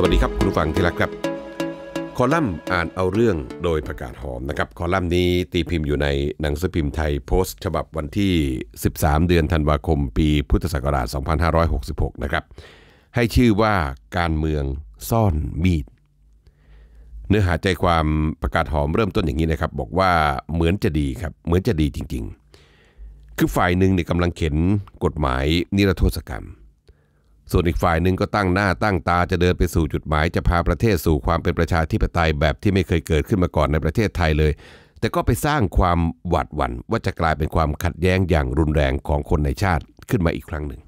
สวัสดีครับ คุณผู้ฟังที่รักครับ คอลัมน์อ่านเอาเรื่องโดยประกาศหอมนะครับคอลัมน์นี้ตีพิมพ์อยู่ในหนังสือพิมพ์ไทยโพสต์ ฉบับวันที่ 13 เดือนธันวาคม ปีพุทธศักราช 2566 นะครับให้ชื่อว่าการเมืองซ่อนมีด เนื้อหาใจความประกาศหอมเริ่มต้นอย่างนี้นะครับ บอกว่าเหมือนจะดีครับเหมือนจะดีจริงๆ คือฝ่ายหนึ่งเนี่ยกำลังเข็น กฎหมายนิรโทษกรรมส่วนอีกฝ่ายหนึ่งก็ตั้งหน้าตั้งตาจะเดินไปสู่จุดหมายจะพาประเทศสู่ความเป็นประชาธิปไตยแบบที่ไม่เคยเกิดขึ้นมาก่อนในประเทศไทยเลย แต่ก็ไปสร้างความหวาดหวั่นว่าจะกลายเป็นความขัดแย้งอย่างรุนแรงของคนในชาติขึ้นมาอีกครั้งหนึ่ง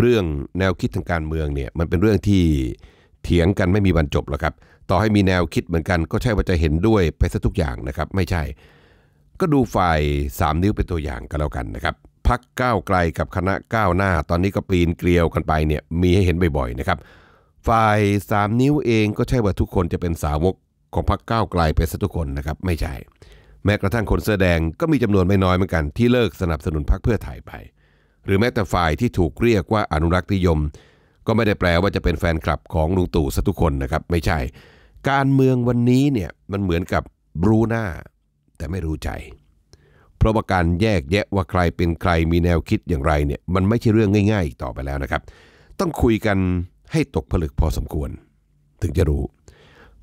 เรื่องแนวคิดทางการเมืองเนี่ยมันเป็นเรื่องที่เถียงกันไม่มีบรรจบหรอกครับ ต่อให้มีแนวคิดเหมือนกันก็ใช่ว่าจะเห็นด้วยไปซะทุกอย่างนะครับ ไม่ใช่ ก็ดูฝ่าย3นิ้วเป็นตัวอย่างก็แล้วกันนะครับพักก้าวไกลกับคณะก้าวหน้า ตอนนี้ก็ปีนเกลียวกันไปเนี่ยมีให้เห็นบ่อย ๆนะครับฝ่ายสามนิ้วเองก็ใช่ว่าทุกคนจะเป็นสาวกของพักก้าวไกลไปซะทุกคนนะครับ ไม่ใช่ แม้กระทั่งคนเสื้อแดงก็มีจำนวนไม่น้อยเหมือนกันที่เลิกสนับสนุนพักเพื่อไทยไป หรือแม้แต่ฝ่ายที่ถูกเรียกว่าอนุรักษ์นิยม ก็ไม่ได้แปลว่าจะเป็นแฟนคลับของลุงตู่ซะทุกคนนะครับไม่ใช่ การเมืองวันนี้เนี่ยมันเหมือนกับรู้หน้าแต่ไม่รู้ใจราะว่าการแยกแยะว่าใครเป็นใครมีแนวคิดอย่างไรเนี่ยมันไม่ใช่เรื่องง่ายๆต่อไปแล้วนะครับ ต้องคุยกันให้ตกผลึกพอสมควร ถึงจะรู้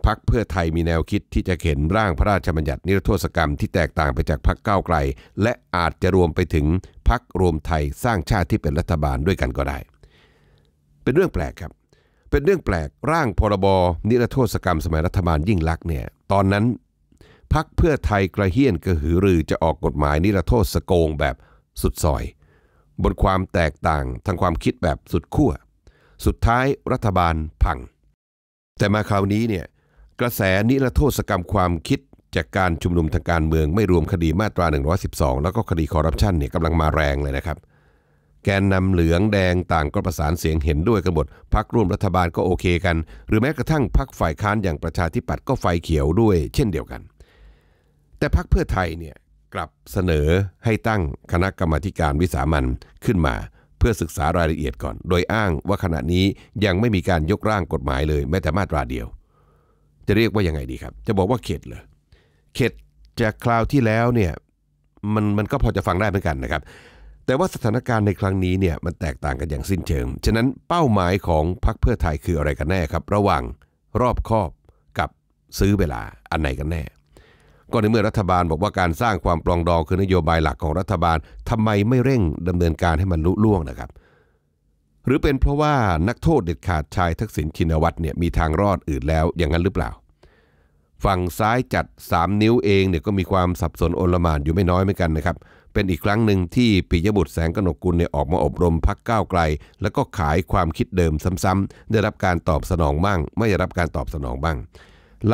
พักเพื่อไทยมีแนวคิดที่จะเข็นร่างพระราชบัญญัติ นิรโทษกรรมที่แตกต่างไปจากพักเก้าไกลและอาจจะรวมไปถึงพักรวมไทยสร้างชาติที่เป็นรัฐบาลด้วยกันก็ได้ เป็นเรื่องแปลกครับเป็นเรื่องแปลกร่างพรบนิรโทษกรรม สมัยรัฐบาลยิ่งลักษณ์เนี่ยตอนนั้นพักเพื่อไทยกระเฮี้ยนกระหือรือจะออกกฎหมายนิรโทษสโกงแบบสุดซอย บนความแตกต่างทางความคิดแบบสุดขั้วสุดท้ายรัฐบาลพัง แต่มาคราวนี้เนี่ยกระแสนิรโทษกรรมความคิดจากการชุมนุมทางการเมืองไม่รวมคดีมาตรา112แล้วก็คดีคอร์รัปชันเนี่ยกำลังมาแรงเลยนะครับ แกนนำเหลืองแดงต่างก็ประสานเสียงเห็นด้วยกันหมดพักร่วมรัฐบาลก็โอเคกัน หรือแม้กระทั่งพักฝ่ายค้านอย่างประชาธิปัตย์ก็ไฟเขียวด้วยเช่นเดียวกันแต่พักเพื่อไทยเนี่ย กลับเสนอให้ตั้งคณะกรรมการวิสามันขึ้นมาเพื่อศึกษารายละเอียดก่อน โดยอ้างว่าขณะนี้ยังไม่มีการยกร่างกฎหมายเลยแม้แต่มาตราเดียว จะเรียกว่ายังไงดีครับ จะบอกว่าเข็ดเลยเข็ดจากคราวที่แล้วเนี่ยมันมันก็พอจะฟังได้เหมือนกันนะครับ แต่ว่าสถานการณ์ในครั้งนี้เนี่ยมันแตกต่างกันอย่างสิ้นเชิงฉะนั้นเป้าหมายของพักเพื่อไทยคืออะไรกันแน่ครับระหว่างรอบคอบกับซื้อเวลาอันไหนกันแน่ก็ในเมื่อรัฐบาลบอกว่าการสร้างความปลองดองคือนโยบายหลักของรัฐบาลทำไมไม่เร่งดำเนินการให้มันลุล่วงนะครับ หรือเป็นเพราะว่านักโทษเด็ดขาดชายทักษิณชินวัตรเนี่ยมีทางรอดอื่นแล้วอย่างนั้นหรือเปล่า ฝั่งซ้ายจัด 3 นิ้วเองเนี่ยก็มีความสับสนโอลมานอยู่ไม่น้อยเหมือนกันนะครับเป็นอีกครั้งหนึ่งที่ปิยบุตรแสงกนกกุลเนี่ยออกมาอบรมพักก้าวไกล แล้วก็ขายความคิดเดิมซ้ำๆได้รับการตอบสนองบ้างไม่ได้รับการตอบสนองบ้าง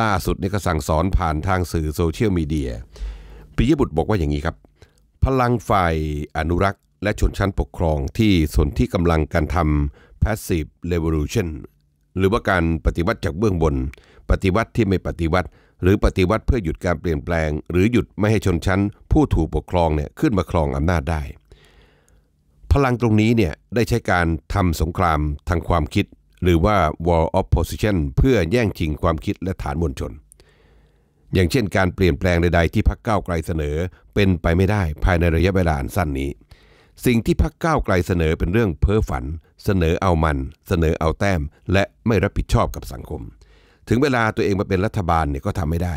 ล่าสุดนี่ก็สั่งสอนผ่านทางสื่อโซเชียลมีเดียปิยบุตรบอกว่าอย่างนี้ครับ พลังฝ่ายอนุรักษ์และชนชั้นปกครองที่สนที่กำลังการทำ passive revolution หรือว่าการปฏิวัติจากเบื้องบน ปฏิวัติที่ไม่ปฏิวัติ หรือปฏิวัติเพื่อหยุดการเปลี่ยนแปลงหรือหยุดไม่ให้ชนชั้นผู้ถูกปกครองเนี่ยขึ้นมาครองอำนาจได้ พลังตรงนี้เนี่ยได้ใช้การทำสงครามทางความคิดหรือว่า w a l l of position เพื่อแย่งชิงความคิดและฐานมวลชน อย่างเช่นการเปลี่ยนแปลงใด ๆ ที่พักเก้าไกลเสนอเป็นไปไม่ได้ภายในระยะเวลาอันสั้นนี้ สิ่งที่พักเก้าไกลเสนอเป็นเรื่องเพ้อฝัน เสนอเอามัน เสนอเอาแต้ม และไม่รับผิดชอบกับสังคม ถึงเวลาตัวเองมาเป็นรัฐบาลเนี่ยก็ทำไม่ได้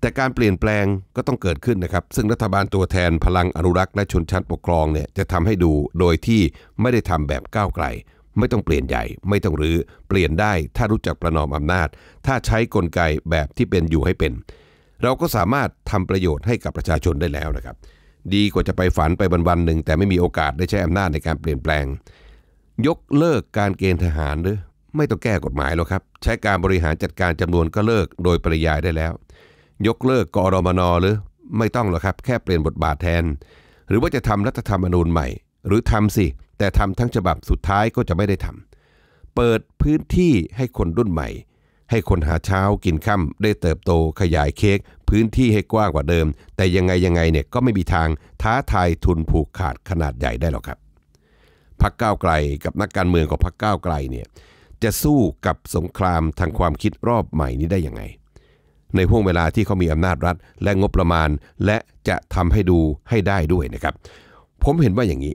แต่การเปลี่ยนแปลงก็ต้องเกิดขึ้นนะครับ ซึ่งรัฐบาลตัวแทนพลังอนุรักษ์และชนชั้นปกครองเนี่ยจะทำให้ดูโดยที่ไม่ได้ทำแบบก้าวไกลไม่ต้องเปลี่ยนใหญ่ไม่ต้องรือ้อเปลี่ยนได้ถ้ารู้จักประนอมอำนาจ ถ้าใช้กลไกแบบที่เป็นอยู่ให้เป็น เราก็สามารถทำประโยชน์ให้กับประชาชนได้แล้วนะครับ ดีกว่าจะไปฝันไปวันๆหนึ่ง แต่ไม่มีโอกาสได้ใช้อำนาจในการเปลี่ยนแปลง ยกเลิกการเกณฑ์ทหารหรือ ไม่ต้องแก้กฎหมายหรอกครับ ใช้การบริหารจัดการจำนวนก็เลิกโดยปริยายได้แล้ว ยกเลิกกอรมน หรือ ไม่ต้องหรอกครับ แค่เปลี่ยนบทบาทแทน หรือว่าจะทำรัฐธรรมนูญใหม่หรือทำสิ แต่ทำทั้งฉบับสุดท้ายก็จะไม่ได้ทำเปิดพื้นที่ให้คนรุ่นใหม่ ให้คนหาเช้ากินค่าได้เติบโตขยายเค้กพื้นที่ให้กว้างกว่าเดิม แต่ยังไงยังไงเนี่ยก็ไม่มีทางท้าทายทุนผูกขาดขนาดใหญ่ได้หรอกครับพักก้าวไกล กับนักการเมืองของพักก้าวไกลเนี่ยจะสู้กับสงครามทางความคิดรอบใหม่นี้ได้ยังไง ในห่วงเวลาที่เขามีอำนาจรัฐและงบประมาณและจะทำให้ดูให้ได้ด้วยนะครับ ผมเห็นว่าอย่างนี้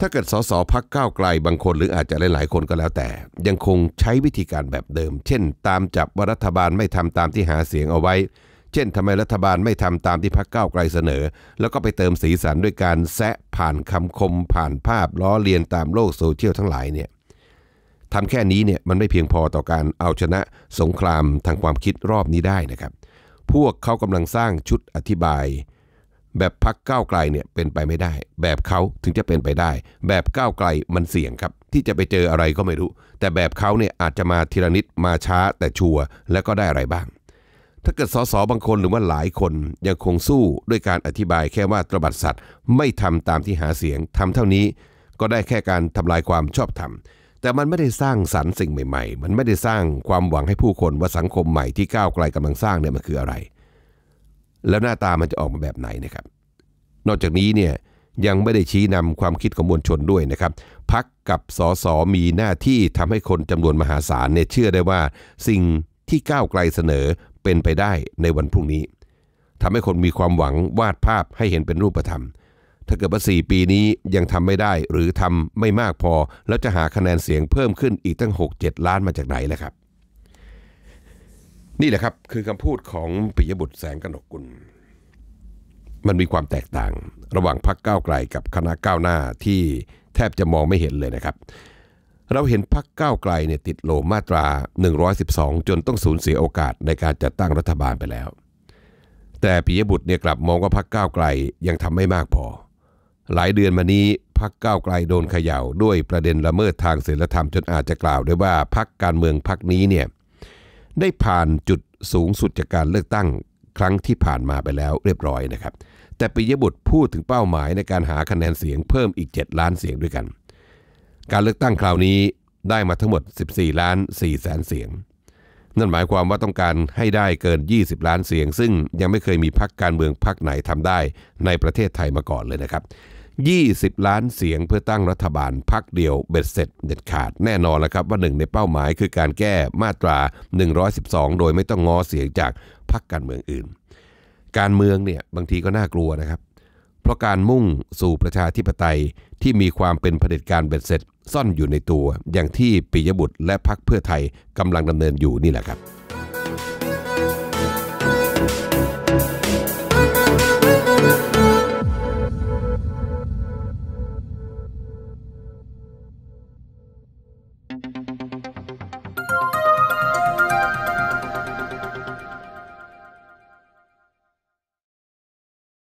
ถ้าเกิดสสพักก้าวไกลบางคน หรืออาจจะหลายๆคนก็แล้วแต่ ยังคงใช้วิธีการแบบเดิม เช่น ตามจับว่ารัฐบาลไม่ทำตามที่หาเสียงเอาไว้ เช่นทำไมรัฐบาลไม่ทำตามที่พักก้าวไกลเสนอ แล้วก็ไปเติมสีสันด้วยการแซะผ่านคำคมผ่านภาพ ล้อเลียนตามโลกโซเชียลทั้งหลายเนี่ยทำแค่นี้เนี่ยมันไม่เพียงพอต่อการเอาชนะสงครามทางความคิดรอบนี้ได้นะครับ พวกเขากำลังสร้างชุดอธิบายแบบพักก้าวไกลเนี่ยเป็นไปไม่ได้ แบบเขาถึงจะเป็นไปได้ แบบก้าวไกลมันเสี่ยงครับที่จะไปเจออะไรก็ไม่รู้ แต่แบบเขาเนี่ยอาจจะมาทีละนิดมาช้า แต่ชัวร์แล้วก็ได้อะไรบ้าง ถ้าเกิดสสบางคนหรือว่าหลายคนยังคงสู้ด้วยการอธิบายแค่ว่าตรบัดสัตว์ ไม่ทำตามที่หาเสียงทำเท่านี้ ก็ได้แค่การทำลายความชอบธรรมแต่มันไม่ได้สร้างสรรค์สิ่งใหม่ ๆ มันไม่ได้สร้างความหวังให้ผู้คนว่าสังคมใหม่ที่ก้าวไกลกำลังสร้างเนี่ยมันคืออะไรแล้วหน้าตามันจะออกมาแบบไหนนะครับ นอกจากนี้เนี่ยยังไม่ได้ชี้นำความคิดของมวลชนด้วยนะครับ พักกับสสมีหน้าที่ทำให้คนจำนวนมหาศาลเนี่ยเชื่อได้ว่า สิ่งที่ก้าวไกลเสนอเป็นไปได้ในวันพรุ่งนี้ ทำให้คนมีความหวังวาดภาพให้เห็นเป็นรูปธรรมถ้าเกิดว่าสปีนี้ยังทำไม่ได้หรือทำไม่มากพอแล้วจะหาคะแนนเสียงเพิ่มขึ้นอีกตั้ง6-7ล้านมาจากไหนล่ะครับนี่แหละครับคือคำพูดของปิยบุตรแสงกนกกุล มันมีความแตกต่างระหว่างพักก้าวไกลกับคณะก้าวหน้าที่แทบจะมองไม่เห็นเลยนะครับ เราเห็นพักก้าวไกลเนี่ยติดโลมาตรา112 จนต้องสูญเสียโอกาสในการจัดตั้งรัฐบาลไปแล้ว แต่ปิยบุตรเนี่ยกลับมองว่าพักก้าวไกลยังทำไม่มากพอ หลายเดือนมานี้พักก้าวไกลโดนเขย่าด้วยประเด็นละเมิดทางศีลธรรมจนอาจจะกล่าวได้ว่าพักการเมืองพักนี้เนี่ยได้ผ่านจุดสูงสุดจากการเลือกตั้งครั้งที่ผ่านมาไปแล้วเรียบร้อยนะครับ แต่ปิยบุตรพูดถึงเป้าหมายในการหาคะแนนเสียงเพิ่มอีก 7 ล้านเสียงด้วยกัน การเลือกตั้งคราวนี้ได้มาทั้งหมด 14 ล้าน4แสนเสียง นั่นหมายความว่าต้องการให้ได้เกิน 20 ล้านเสียงซึ่งยังไม่เคยมีพรรคการเมืองพรรคไหนทำได้ในประเทศไทยมาก่อนเลยนะครับ20 ล้านเสียงเพื่อตั้งรัฐบาลพักเดียวเบ็ดเสร็จเด็ดขาดแน่นอนแล้วครับ ว่าหนึ่งในเป้าหมายคือการแก้มาตรา 112 โดยไม่ต้องงอเสียงจากพักการเมืองอื่น การเมืองเนี่ยบางทีก็น่ากลัวนะครับ เพราะการมุ่งสู่ประชาธิปไตยที่มีความเป็นเผด็จการเบ็ดเสร็จซ่อนอยู่ในตัว อย่างที่ปิยบุตรและพักเพื่อไทยกำลังดำเนินอยู่นี่แหละครับ